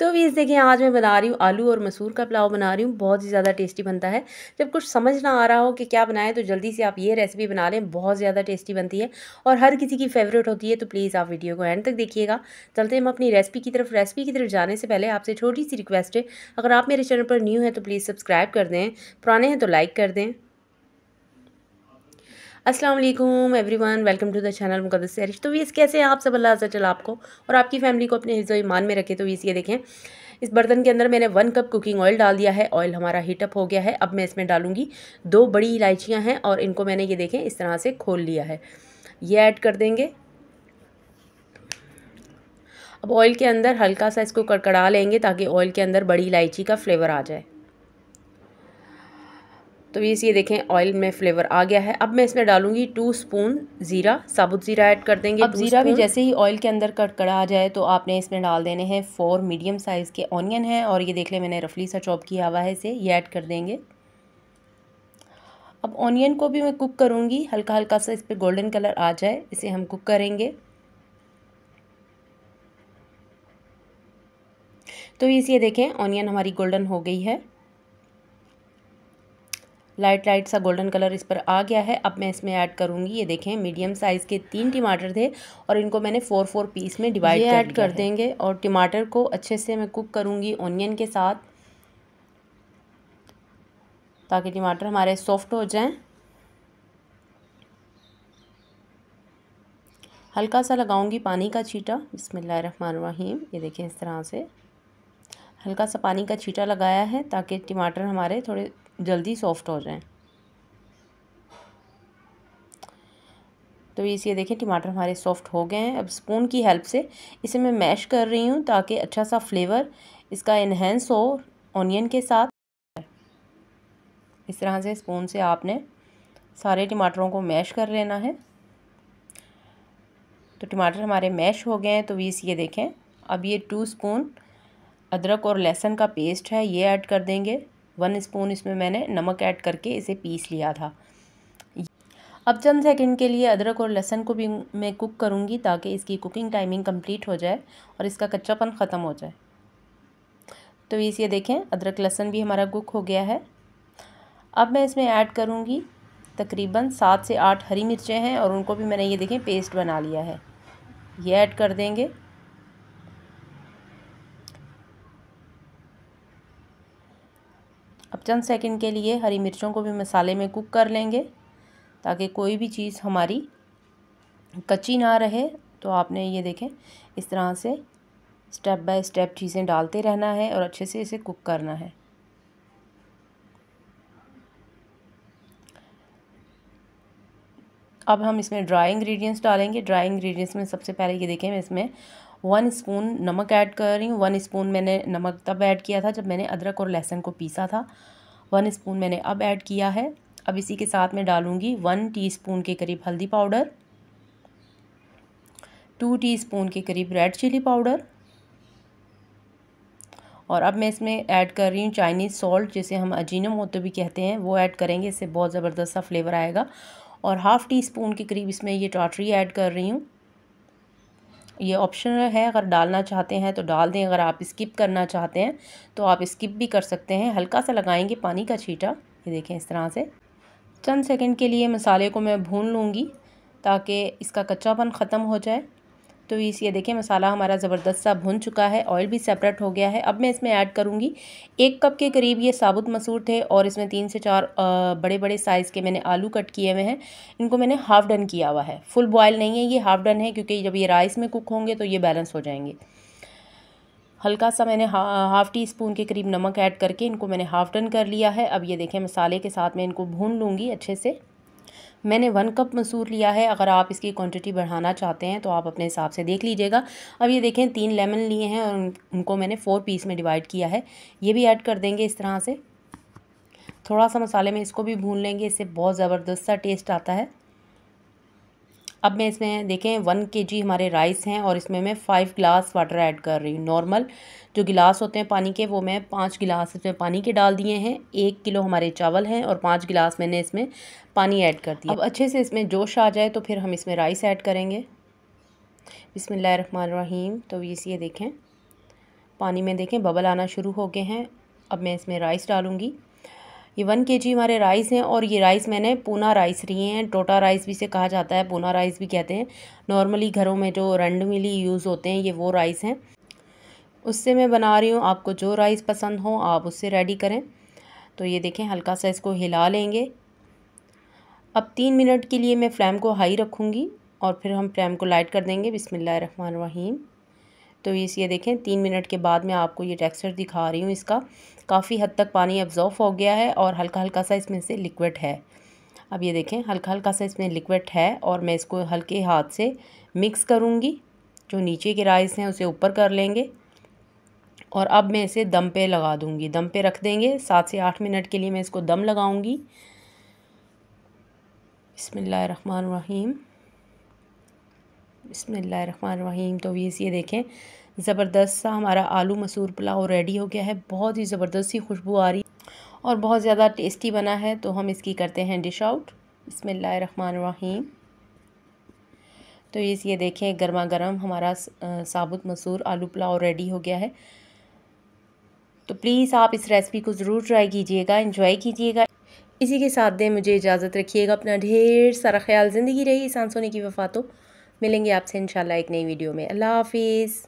तो भी इस देखिए आज मैं बना रही हूँ आलू और मसूर का पुलाव बना रही हूँ बहुत ही ज़्यादा टेस्टी बनता है जब कुछ समझ ना आ रहा हो कि क्या बनाएं तो जल्दी से आप ये रेसिपी बना लें बहुत ज़्यादा टेस्टी बनती है और हर किसी की फेवरेट होती है तो प्लीज़ आप वीडियो को एंड तक देखिएगा चलते हम अपनी रेसिपी की तरफ रेसिपी की तरफ जाने से पहले आपसे छोटी सी रिक्वेस्ट है अगर आप मेरे चैनल पर न्यू है तो प्लीज़ सब्सक्राइब कर दें पुराने हैं तो लाइक कर दें अस्सलाम वालेकुम everyone welcome to the channel Muqaddas Sairish तो वीस कैसे हैं आप सब अल्लाह से चल आपको और आपकी फैमिली को अपने हिस्सो ईमान में रखे तो वीस ये देखें इस बर्तन के अंदर मैंने वन कप कुकिंग ऑयल डाल दिया है ऑयल हमारा हीटअप हो गया है अब मैं इसमें डालूंगी दो बड़ी इलायचियाँ हैं और इनको मैंने ये देखें इस तरह से खोल लिया है ये ऐड कर देंगे अब ऑयल के अंदर हल्का सा इसको कड़कड़ा लेंगे ताकि ऑयल के अंदर बड़ी इलायची का फ्लेवर आ जाए तो ये ये देखें ऑयल में फ्लेवर आ गया है अब मैं इसमें डालूंगी टू स्पून ज़ीरा साबुत ज़ीरा ऐड कर देंगे अब ज़ीरा भी जैसे ही ऑयल के अंदर कड़कड़ा आ जाए तो आपने इसमें डाल देने हैं फोर मीडियम साइज़ के ऑनियन हैं और ये देख लें मैंने रफली सा चॉप किया हुआ है इसे ये ऐड कर देंगे अब ऑनियन को भी मैं कुक करूँगी हल्का हल्का सा इस पर गोल्डन कलर आ जाए इसे हम कुक करेंगे तो इस ये देखें ऑनियन हमारी गोल्डन हो गई है लाइट लाइट सा गोल्डन कलर इस पर आ गया है अब मैं इसमें ऐड करूँगी ये देखें मीडियम साइज़ के तीन टमाटर थे और इनको मैंने फ़ोर फोर पीस में डिवाइड ऐड कर देंगे और टमाटर को अच्छे से मैं कुक करूँगी ऑनियन के साथ ताकि टमाटर हमारे सॉफ्ट हो जाएं हल्का सा लगाऊंगी पानी का छीटा रहीम ये देखें इस तरह से हल्का सा पानी का छीटा लगाया है ताकि टमाटर हमारे थोड़े जल्दी सॉफ्ट हो जाएं तो इस देखें टमाटर हमारे सॉफ्ट हो गए हैं अब स्पून की हेल्प से इसे मैं मैश कर रही हूँ ताकि अच्छा सा फ्लेवर इसका इन्हेंस हो ऑनियन के साथ इस तरह से स्पून से आपने सारे टमाटरों को मैश कर लेना है तो टमाटर हमारे मैश हो गए हैं तो वीस ये देखें अब ये टू स्पून अदरक और लहसुन का पेस्ट है ये ऐड कर देंगे वन स्पून इसमें मैंने नमक ऐड करके इसे पीस लिया था अब चंद सेकंड के लिए अदरक और लहसन को भी मैं कुक करूँगी ताकि इसकी कुकिंग टाइमिंग कंप्लीट हो जाए और इसका कच्चापन ख़त्म हो जाए तो इस ये देखें अदरक लहसन भी हमारा कुक हो गया है अब मैं इसमें ऐड करूँगी तकरीबन सात से आठ हरी मिर्चें हैं और उनको भी मैंने ये देखें पेस्ट बना लिया है ये ऐड कर देंगे चंद सेकंड के लिए हरी मिर्चों को भी मसाले में कुक कर लेंगे ताकि कोई भी चीज़ हमारी कच्ची ना रहे तो आपने ये देखें इस तरह से स्टेप बाय स्टेप चीज़ें डालते रहना है और अच्छे से इसे कुक करना है अब हम इसमें ड्राई इंग्रेडिएंट्स डालेंगे ड्राई इंग्रेडिएंट्स में सबसे पहले ये देखें मैं इसमें वन स्पून नमक ऐड कर रही हूँ वन स्पून मैंने नमक तब ऐड किया था जब मैंने अदरक और लहसुन को पीसा था वन स्पून मैंने अब ऐड किया है अब इसी के साथ मैं डालूँगी वन टी के करीब हल्दी पाउडर टू टी के करीब रेड चिली पाउडर और अब मैं इसमें ऐड कर रही हूँ चाइनीज़ सॉल्ट जिसे हम अजीनो मोतो भी कहते हैं वो ऐड करेंगे इससे बहुत ज़बरदस्त सा फ्लेवर आएगा और हाफ़ टी स्पून के करीब इसमें ये टाटरी ऐड कर रही हूँ ये ऑप्शन है अगर डालना चाहते हैं तो डाल दें अगर आप स्किप करना चाहते हैं तो आप स्किप भी कर सकते हैं हल्का सा लगाएंगे पानी का छीटा ये देखें इस तरह से चंद सेकंड के लिए मसाले को मैं भून लूँगी ताकि इसका कच्चापन ख़त्म हो जाए तो इस ये देखिए मसाला हमारा ज़बरदस्त सा भुन चुका है ऑयल भी सेपरेट हो गया है अब मैं इसमें ऐड करूँगी एक कप के करीब ये साबुत मसूर थे और इसमें तीन से चार बड़े बड़े साइज़ के मैंने आलू कट किए हुए हैं इनको मैंने हाफ़ डन किया हुआ है फुल बॉयल नहीं है ये हाफ़ डन है क्योंकि जब ये राइस में कुक होंगे तो ये बैलेंस हो जाएंगे हल्का सा मैंने हा, हाफ़ टी स्पून के करीब नमक ऐड करके इनको मैंने हाफ़ डन कर लिया है अब ये देखें मसाले के साथ मैं इनको भून लूँगी अच्छे से मैंने वन कप मसूर लिया है अगर आप इसकी क्वांटिटी बढ़ाना चाहते हैं तो आप अपने हिसाब से देख लीजिएगा अब ये देखें तीन लेमन लिए हैं और उनको मैंने फ़ोर पीस में डिवाइड किया है ये भी ऐड कर देंगे इस तरह से थोड़ा सा मसाले में इसको भी भून लेंगे इससे बहुत ज़बरदस्त सा टेस्ट आता है अब मैं इसमें देखें वन के जी हमारे राइस हैं और इसमें मैं फ़ाइव गिलास वाटर ऐड कर रही हूँ नॉर्मल जो गिलास होते हैं पानी के वो मैं पाँच गिलास इसमें पानी के डाल दिए हैं एक किलो हमारे चावल हैं और पाँच गिलास मैंने इसमें पानी ऐड कर दिया अब अच्छे से इसमें जोश आ जाए तो फिर हम इसमें राइस ऐड करेंगे बिसमीम तो इस ये देखें पानी में देखें बबल आना शुरू हो गए हैं अब मैं इसमें राइस डालूँगी ये वन के जी हमारे राइस हैं और ये राइस मैंने पूना राइस लिए हैं टोटा राइस भी से कहा जाता है पूना राइस भी कहते हैं नॉर्मली घरों में जो रंड मिली यूज़ होते हैं ये वो राइस हैं उससे मैं बना रही हूँ आपको जो राइस पसंद हो आप उससे रेडी करें तो ये देखें हल्का सा इसको हिला लेंगे अब तीन मिनट के लिए मैं फ्लेम को हाई रखूँगी और फिर हम फ्लेम को लाइट कर देंगे बिसमीम तो इस ये देखें तीन मिनट के बाद मैं आपको ये टेक्सचर दिखा रही हूँ इसका काफ़ी हद तक पानी एब्ज़ॉर्व हो गया है और हल्का हल्का सा इसमें से लिक्विड है अब ये देखें हल्का हल्का सा इसमें लिक्विड है और मैं इसको हल्के हाथ से मिक्स करूँगी जो नीचे के राइस हैं उसे ऊपर कर लेंगे और अब मैं इसे दम पे लगा दूँगी दम पे रख देंगे सात से आठ मिनट के लिए मैं इसको दम लगाऊँगी बसमीम बिसमीम तो वीस ये देखें ज़बरदस्त सा हमारा आलू मसूर पुलाव रेडी हो गया है बहुत ही ज़बरदस्त सी खुशबू आ रही और बहुत ज़्यादा टेस्टी बना है तो हम इसकी करते हैं डिश आउट बिसमीम तो इस ये देखें गर्मा गर्म हमारा साबुत मसूर आलू पुलाव रेडी हो गया है तो प्लीज़ आप इस रेसिपी को ज़रूर ट्राई कीजिएगा इन्जॉय कीजिएगा इसी के साथ दें मुझे इजाज़त रखिएगा अपना ढेर सारा ख्याल ज़िंदगी रही सांसों ने की वफातों मिलेंगे आपसे इंशाल्लाह एक नई वीडियो में अल्लाह हाफिज़